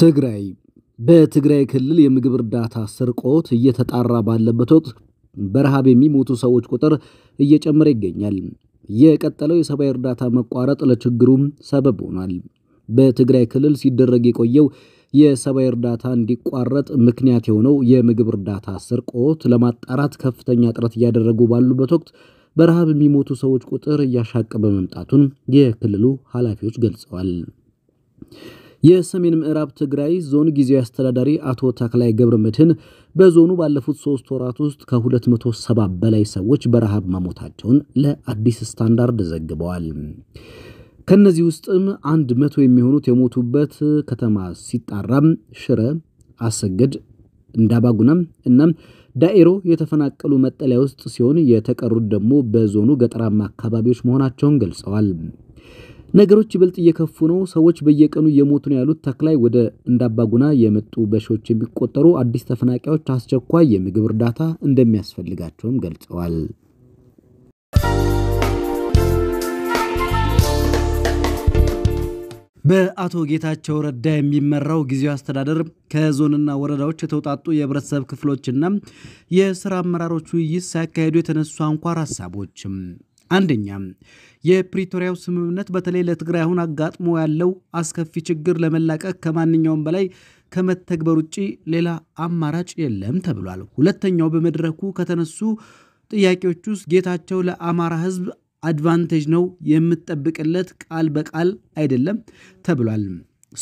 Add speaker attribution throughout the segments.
Speaker 1: ትግራይ በትግራይ ክልል የምግብ እርዳታ ስርቆት እየተጣራ ባለበት ወቅት በረሃብ የሚሞቱ ሰዎች ቁጥር እየጨመረ ይገኛል። የቀጠለው የሰብአዊ እርዳታ መቋረጥ ለችግሩም ሰበብ ሆኗል። በትግራይ ክልል ሲደረግ የቆየው የሰብአዊ እርዳታ እንዲቋረጥ ምክንያት የሆነው የምግብ እርዳታ ስርቆት ለማጣራት ከፍተኛ ጥረት እያደረጉ ባሉበት ወቅት በረሃብ የሚሞቱ ሰዎች ቁጥር እያሻቀበ መምጣቱን የክልሉ ኃላፊዎች ገልጸዋል። የሰሜን ምዕራብ ትግራይ ዞን ጊዜያዊ አስተዳዳሪ አቶ ተክላይ ገብረ መድህን በዞኑ ባለፉት ሶስት ወራት ውስጥ ከ270 በላይ ሰዎች በረሃብ መሞታቸውን ለአዲስ ስታንዳርድ ዘግበዋል። ከእነዚህ ውስጥም አንድ መቶ የሚሆኑት የሞቱበት ከተማ ሲጣራም ሽረ፣ አሰገድ፣ እንዳባጉናም እናም ዳኤሮ የተፈናቀሉ መጠለያ ውስጥ ሲሆን የተቀሩት ደግሞ በዞኑ ገጠራማ አካባቢዎች መሆናቸውን ገልጸዋል። ነገሮች ይበልጥ እየከፉ ነው፣ ሰዎች በየቀኑ እየሞቱ ነው ያሉት ተክላይ ወደ እንዳባጉና የመጡ በሺዎች የሚቆጠሩ አዲስ ተፈናቃዮች አስቸኳይ የምግብ እርዳታ እንደሚያስፈልጋቸውም ገልጸዋል። በአቶ ጌታቸው ረዳ የሚመራው ጊዜያዊ አስተዳደር ከዞንና ወረዳዎች የተውጣጡ የህብረተሰብ ክፍሎችና የስራ አመራሮች ውይይት ሳያካሄዱ የተነሱ አንኳር ሀሳቦች፣ አንደኛ የፕሪቶሪያው ስምምነት በተለይ ለትግራይ አሁን አጋጥሞ ያለው አስከፊ ችግር ለመላቀቅ ከማንኛውም በላይ ከመተግበር ውጭ ሌላ አማራጭ የለም ተብሏል። ሁለተኛው በመድረኩ ከተነሱ ጥያቄዎች ውስጥ ጌታቸው ለአማራ ህዝብ አድቫንቴጅ ነው የምትጠብቅለት ቃል በቃል አይደለም ተብሏል።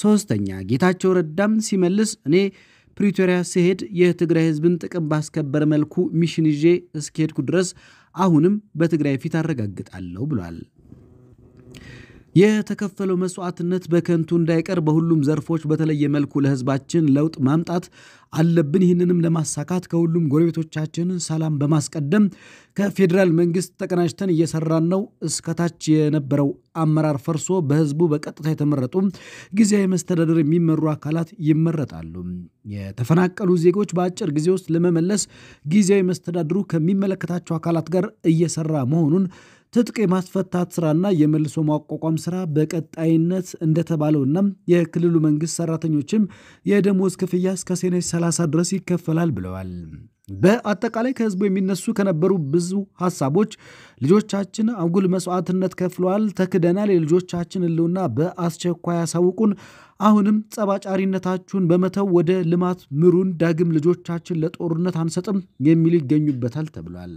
Speaker 1: ሶስተኛ ጌታቸው ረዳም ሲመልስ እኔ ፕሪቶሪያ ስሄድ የትግራይ ህዝብን ጥቅም ባስከበር መልኩ ሚሽን ይዤ እስከሄድኩ ድረስ አሁንም በትግራይ ፊት አረጋግጣለሁ ብሏል። የተከፈለው መስዋዕትነት በከንቱ እንዳይቀር በሁሉም ዘርፎች በተለየ መልኩ ለህዝባችን ለውጥ ማምጣት አለብን። ይህንንም ለማሳካት ከሁሉም ጎረቤቶቻችን ሰላም በማስቀደም ከፌዴራል መንግስት ተቀናጅተን እየሰራን ነው። እስከታች የነበረው አመራር ፈርሶ በህዝቡ በቀጥታ የተመረጡ ጊዜያዊ መስተዳደር የሚመሩ አካላት ይመረጣሉ። የተፈናቀሉ ዜጎች በአጭር ጊዜ ውስጥ ለመመለስ ጊዜያዊ መስተዳድሩ ከሚመለከታቸው አካላት ጋር እየሰራ መሆኑን ትጥቅ የማስፈታት ስራና የመልሶ ማቋቋም ስራ በቀጣይነት እንደተባለውና የክልሉ መንግስት ሰራተኞችም የደሞዝ ክፍያ እስከ ሰኔ 30 ድረስ ይከፈላል ብለዋል። በአጠቃላይ ከህዝቡ የሚነሱ ከነበሩ ብዙ ሀሳቦች ልጆቻችን አጉል መስዋዕትነት ከፍለዋል፣ ተክደናል፣ የልጆቻችን ህልውና በአስቸኳይ ያሳውቁን፣ አሁንም ጸባጫሪነታችሁን በመተው ወደ ልማት ምሩን፣ ዳግም ልጆቻችን ለጦርነት አንሰጥም የሚሉ ይገኙበታል ተብሏል።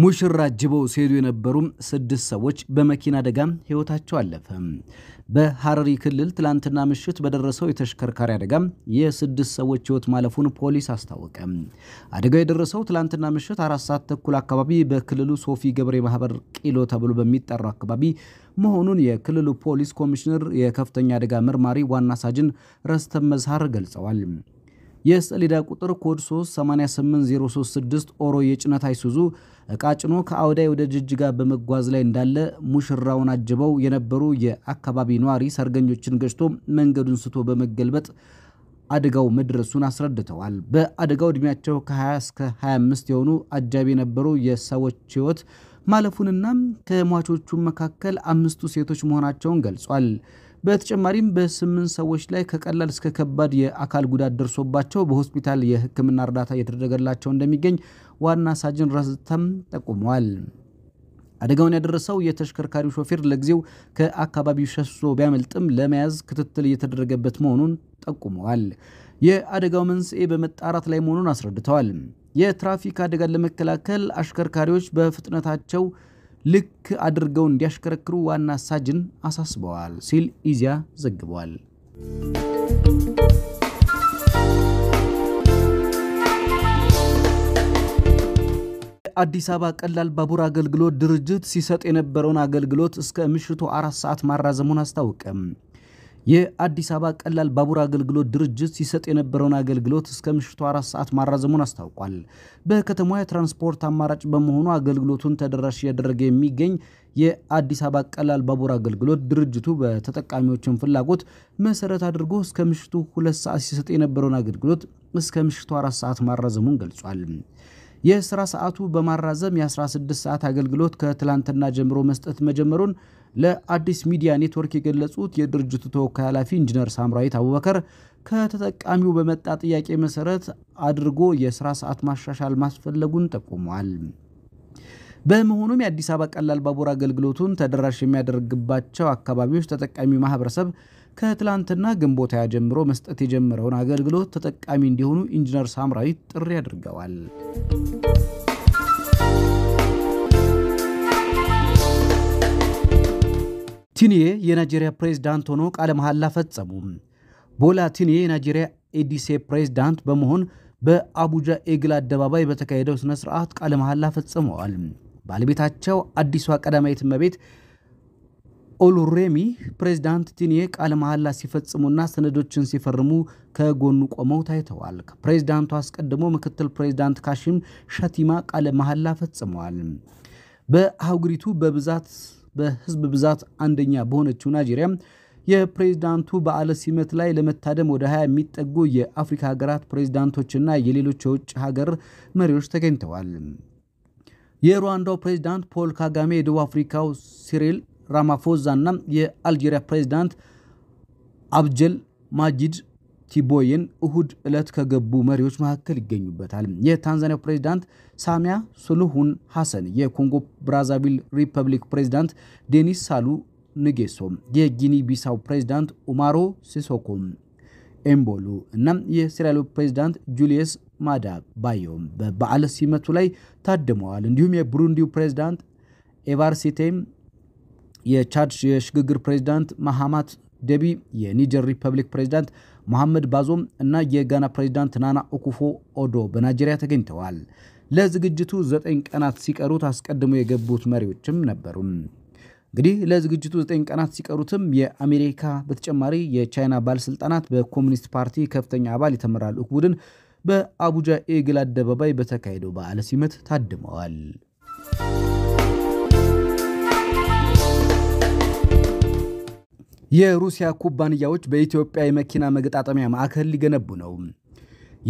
Speaker 1: ሙሽራ አጅበው ሲሄዱ የነበሩ ስድስት ሰዎች በመኪና አደጋ ሕይወታቸው አለፈ። በሐረሪ ክልል ትላንትና ምሽት በደረሰው የተሽከርካሪ አደጋ የስድስት ሰዎች ሕይወት ማለፉን ፖሊስ አስታወቀ። አደጋው የደረሰው ትላንትና ምሽት አራት ሰዓት ተኩል አካባቢ በክልሉ ሶፊ ገብሬ ማህበር ቂሎ ተብሎ በሚጠራው አካባቢ መሆኑን የክልሉ ፖሊስ ኮሚሽነር የከፍተኛ አደጋ መርማሪ ዋና ሳጅን ረስተ መዝሀር ገልጸዋል። የሰሌዳ ቁጥር ኮድ 388036 ኦሮ የጭነት አይሱዙ እቃ ጭኖ ከአውዳይ ወደ ጅጅጋ በመጓዝ ላይ እንዳለ ሙሽራውን አጅበው የነበሩ የአካባቢ ነዋሪ ሰርገኞችን ገጭቶ መንገዱን ስቶ በመገልበጥ አደጋው መድረሱን አስረድተዋል። በአደጋው ዕድሜያቸው ከ20 እስከ 25 የሆኑ አጃቢ የነበሩ የሰዎች ሕይወት ማለፉንና ከሟቾቹ መካከል አምስቱ ሴቶች መሆናቸውን ገልጿል። በተጨማሪም በስምንት ሰዎች ላይ ከቀላል እስከ ከባድ የአካል ጉዳት ደርሶባቸው በሆስፒታል የሕክምና እርዳታ እየተደረገላቸው እንደሚገኝ ዋና ሳጅን ረስተም ጠቁመዋል። አደጋውን ያደረሰው የተሽከርካሪው ሾፌር ለጊዜው ከአካባቢው ሸሶ ቢያመልጥም ለመያዝ ክትትል እየተደረገበት መሆኑን ጠቁመዋል። የአደጋው መንስኤ በመጣራት ላይ መሆኑን አስረድተዋል። የትራፊክ አደጋን ለመከላከል አሽከርካሪዎች በፍጥነታቸው ልክ አድርገው እንዲያሽከረክሩ ዋና ሳጅን አሳስበዋል ሲል ኢዚያ ዘግቧል። አዲስ አበባ ቀላል ባቡር አገልግሎት ድርጅት ሲሰጥ የነበረውን አገልግሎት እስከ ምሽቱ አራት ሰዓት ማራዘሙን አስታወቀም። የአዲስ አበባ ቀላል ባቡር አገልግሎት ድርጅት ሲሰጥ የነበረውን አገልግሎት እስከ ምሽቱ አራት ሰዓት ማራዘሙን አስታውቋል። በከተማ የትራንስፖርት አማራጭ በመሆኑ አገልግሎቱን ተደራሽ እያደረገ የሚገኝ የአዲስ አበባ ቀላል ባቡር አገልግሎት ድርጅቱ በተጠቃሚዎችን ፍላጎት መሰረት አድርጎ እስከ ምሽቱ ሁለት ሰዓት ሲሰጥ የነበረውን አገልግሎት እስከ ምሽቱ አራት ሰዓት ማራዘሙን ገልጿል። የስራ ሰዓቱ በማራዘም የ16 ሰዓት አገልግሎት ከትላንትና ጀምሮ መስጠት መጀመሩን ለአዲስ ሚዲያ ኔትወርክ የገለጹት የድርጅቱ ተወካይ ኃላፊ ኢንጂነር ሳምራዊት አቡበከር ከተጠቃሚው በመጣ ጥያቄ መሰረት አድርጎ የስራ ሰዓት ማሻሻል ማስፈለጉን ጠቁመዋል። በመሆኑም የአዲስ አበባ ቀላል ባቡር አገልግሎቱን ተደራሽ የሚያደርግባቸው አካባቢዎች ተጠቃሚ ማህበረሰብ ከትላንትና ግንቦት ሃያ ጀምሮ መስጠት የጀመረውን አገልግሎት ተጠቃሚ እንዲሆኑ ኢንጂነር ሳምራዊት ጥሪ አድርገዋል። ቲኒዬ የናይጄሪያ ፕሬዝዳንት ሆኖ ቃለ መሐላ ፈጸሙ። ቦላ ቲኒዬ የናይጄሪያ ኤዲሴ ፕሬዝዳንት በመሆን በአቡጃ ኤግል አደባባይ በተካሄደው ስነ ስርዓት ቃለ መሐላ ፈጽመዋል። ባለቤታቸው አዲሷ ቀዳማዊት እመቤት ኦሉሬሚ ፕሬዝዳንት ቲኒዬ ቃለ መሐላ ሲፈጽሙና ሰነዶችን ሲፈርሙ ከጎኑ ቆመው ታይተዋል። ከፕሬዝዳንቱ አስቀድሞ ምክትል ፕሬዝዳንት ካሽም ሸቲማ ቃለ መሐላ ፈጽመዋል። በአህጉሪቱ በብዛት በህዝብ ብዛት አንደኛ በሆነችው ናይጄሪያ የፕሬዝዳንቱ በዓለ ሲመት ላይ ለመታደም ወደ 20 የሚጠጉ የአፍሪካ ሀገራት ፕሬዝዳንቶችና የሌሎች የውጭ ሀገር መሪዎች ተገኝተዋል። የሩዋንዳው ፕሬዝዳንት ፖል ካጋሜ፣ የደቡብ አፍሪካው ሲሪል ራማፎዛ እና የአልጄሪያ ፕሬዝዳንት አብጀል ማጂድ ቲቦይን እሁድ ዕለት ከገቡ መሪዎች መካከል ይገኙበታል። የታንዛኒያ ፕሬዚዳንት ሳሚያ ሱሉሁን ሐሰን፣ የኮንጎ ብራዛቪል ሪፐብሊክ ፕሬዚዳንት ዴኒስ ሳሉ ንጌሶ፣ የጊኒ ቢሳው ፕሬዚዳንት ኡማሮ ሲሶኮ ኤምቦሉ እና የሴራሎ ፕሬዚዳንት ጁልየስ ማዳ ባዮ በበዓለ ሲመቱ ላይ ታድመዋል። እንዲሁም የቡሩንዲው ፕሬዚዳንት ኤቫርሲቴም የቻድ የሽግግር ፕሬዚዳንት ማሃማት ደቢ፣ የኒጀር ሪፐብሊክ ፕሬዚዳንት መሐመድ ባዞም እና የጋና ፕሬዚዳንት ናና ኦኩፎ ኦዶ በናይጄሪያ ተገኝተዋል። ለዝግጅቱ ዘጠኝ ቀናት ሲቀሩት አስቀድሞ የገቡት መሪዎችም ነበሩ። እንግዲህ ለዝግጅቱ ዘጠኝ ቀናት ሲቀሩትም የአሜሪካ በተጨማሪ የቻይና ባለስልጣናት በኮሚኒስት ፓርቲ ከፍተኛ አባል የተመራ ልዑክ ቡድን በአቡጃ ኤግል አደባባይ በተካሄደው በዓለ ሲመት ታድመዋል። የሩሲያ ኩባንያዎች በኢትዮጵያ የመኪና መገጣጠሚያ ማዕከል ሊገነቡ ነው።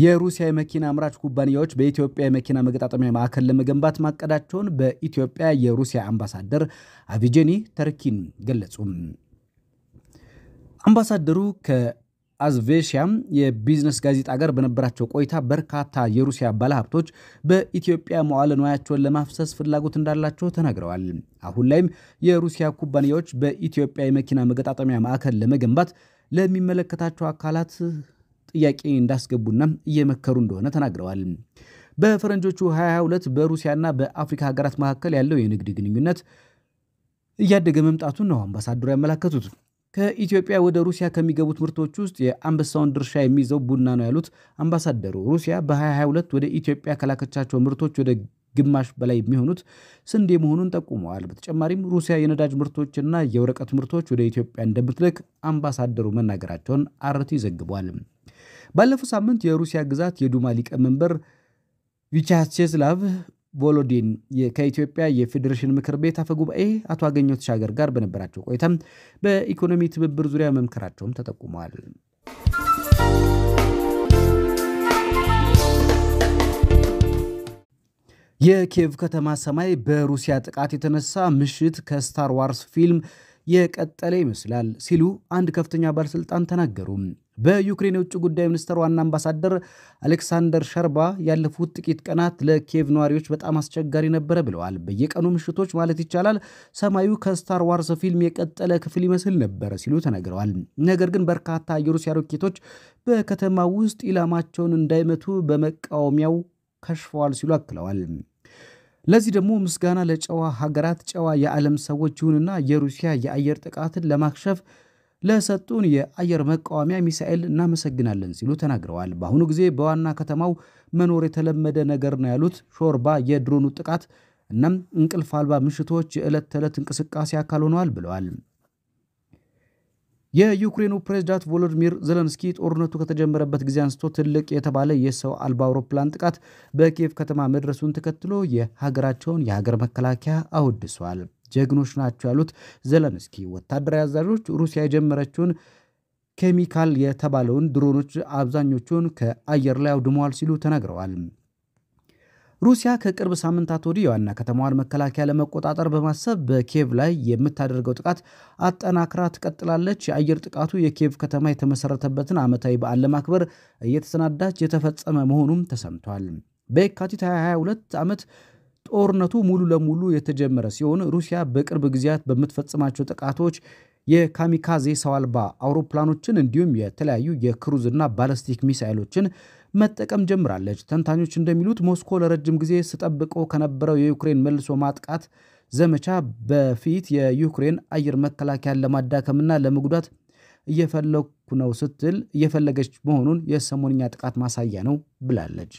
Speaker 1: የሩሲያ የመኪና አምራች ኩባንያዎች በኢትዮጵያ የመኪና መገጣጠሚያ ማዕከል ለመገንባት ማቀዳቸውን በኢትዮጵያ የሩሲያ አምባሳደር አቪጀኒ ተርኪን ገለጹ። አምባሳደሩ ከ አዝቬሽያም የቢዝነስ ጋዜጣ ጋር በነበራቸው ቆይታ በርካታ የሩሲያ ባለሀብቶች በኢትዮጵያ መዋለ ንዋያቸውን ለማፍሰስ ፍላጎት እንዳላቸው ተናግረዋል። አሁን ላይም የሩሲያ ኩባንያዎች በኢትዮጵያ የመኪና መገጣጠሚያ ማዕከል ለመገንባት ለሚመለከታቸው አካላት ጥያቄ እንዳስገቡና እየመከሩ እንደሆነ ተናግረዋል። በፈረንጆቹ 22 በሩሲያና በአፍሪካ ሀገራት መካከል ያለው የንግድ ግንኙነት እያደገ መምጣቱን ነው አምባሳደሩ ያመላከቱት። ከኢትዮጵያ ወደ ሩሲያ ከሚገቡት ምርቶች ውስጥ የአንበሳውን ድርሻ የሚይዘው ቡና ነው ያሉት አምባሳደሩ ሩሲያ በ2022 ወደ ኢትዮጵያ ከላከቻቸው ምርቶች ወደ ግማሽ በላይ የሚሆኑት ስንዴ መሆኑን ጠቁመዋል። በተጨማሪም ሩሲያ የነዳጅ ምርቶችና የወረቀት ምርቶች ወደ ኢትዮጵያ እንደምትልክ አምባሳደሩ መናገራቸውን አርቲ ዘግቧል። ባለፈው ሳምንት የሩሲያ ግዛት የዱማ ሊቀመንበር ቪቻቼስላቭ ቮሎዲን ከኢትዮጵያ የፌዴሬሽን ምክር ቤት አፈ ጉባኤ አቶ አገኘሁ ተሻገር ጋር በነበራቸው ቆይታም በኢኮኖሚ ትብብር ዙሪያ መምከራቸውም ተጠቁመዋል። የኪየቭ ከተማ ሰማይ በሩሲያ ጥቃት የተነሳ ምሽት ከስታር ዋርስ ፊልም የቀጠለ ይመስላል ሲሉ አንድ ከፍተኛ ባለስልጣን ተናገሩ። በዩክሬን የውጭ ጉዳይ ሚኒስትር ዋና አምባሳደር አሌክሳንደር ሸርባ ያለፉት ጥቂት ቀናት ለኪየቭ ነዋሪዎች በጣም አስቸጋሪ ነበረ ብለዋል። በየቀኑ ምሽቶች ማለት ይቻላል ሰማዩ ከስታር ዋርስ ፊልም የቀጠለ ክፍል ይመስል ነበረ ሲሉ ተነግረዋል። ነገር ግን በርካታ የሩሲያ ሮኬቶች በከተማ ውስጥ ኢላማቸውን እንዳይመቱ በመቃወሚያው ከሽፈዋል ሲሉ አክለዋል። ለዚህ ደግሞ ምስጋና ለጨዋ ሀገራት ጨዋ የዓለም ሰዎች ይሁንና የሩሲያ የአየር ጥቃትን ለማክሸፍ ለሰጡን የአየር መቃወሚያ ሚሳኤል እናመሰግናለን ሲሉ ተናግረዋል። በአሁኑ ጊዜ በዋና ከተማው መኖር የተለመደ ነገር ነው ያሉት ሾርባ የድሮኑ ጥቃት እናም እንቅልፍ አልባ ምሽቶች የዕለት ተዕለት እንቅስቃሴ አካል ሆነዋል ብለዋል። የዩክሬኑ ፕሬዝዳንት ቮሎዲሚር ዘለንስኪ ጦርነቱ ከተጀመረበት ጊዜ አንስቶ ትልቅ የተባለ የሰው አልባ አውሮፕላን ጥቃት በኪየቭ ከተማ መድረሱን ተከትሎ የሀገራቸውን የሀገር መከላከያ አወድሷል። ጀግኖች ናቸው ያሉት ዘለንስኪ ወታደራዊ አዛዦች ሩሲያ የጀመረችውን ኬሚካል የተባለውን ድሮኖች አብዛኞቹን ከአየር ላይ አውድመዋል ሲሉ ተናግረዋል። ሩሲያ ከቅርብ ሳምንታት ወዲህ የዋና ከተማዋን መከላከያ ለመቆጣጠር በማሰብ በኪየቭ ላይ የምታደርገው ጥቃት አጠናክራ ትቀጥላለች። የአየር ጥቃቱ የኪየቭ ከተማ የተመሰረተበትን ዓመታዊ በዓል ለማክበር እየተሰናዳች የተፈጸመ መሆኑም ተሰምቷል። በየካቲት 22 ዓመት ጦርነቱ ሙሉ ለሙሉ የተጀመረ ሲሆን ሩሲያ በቅርብ ጊዜያት በምትፈጽማቸው ጥቃቶች የካሚካዜ ሰው አልባ አውሮፕላኖችን እንዲሁም የተለያዩ የክሩዝና ባለስቲክ ሚሳይሎችን መጠቀም ጀምራለች። ተንታኞች እንደሚሉት ሞስኮ ለረጅም ጊዜ ስጠብቆ ከነበረው የዩክሬን መልሶ ማጥቃት ዘመቻ በፊት የዩክሬን አየር መከላከያን ለማዳከምና ለመጉዳት እየፈለኩ ነው ስትል እየፈለገች መሆኑን የሰሞንኛ ጥቃት ማሳያ ነው ብላለች።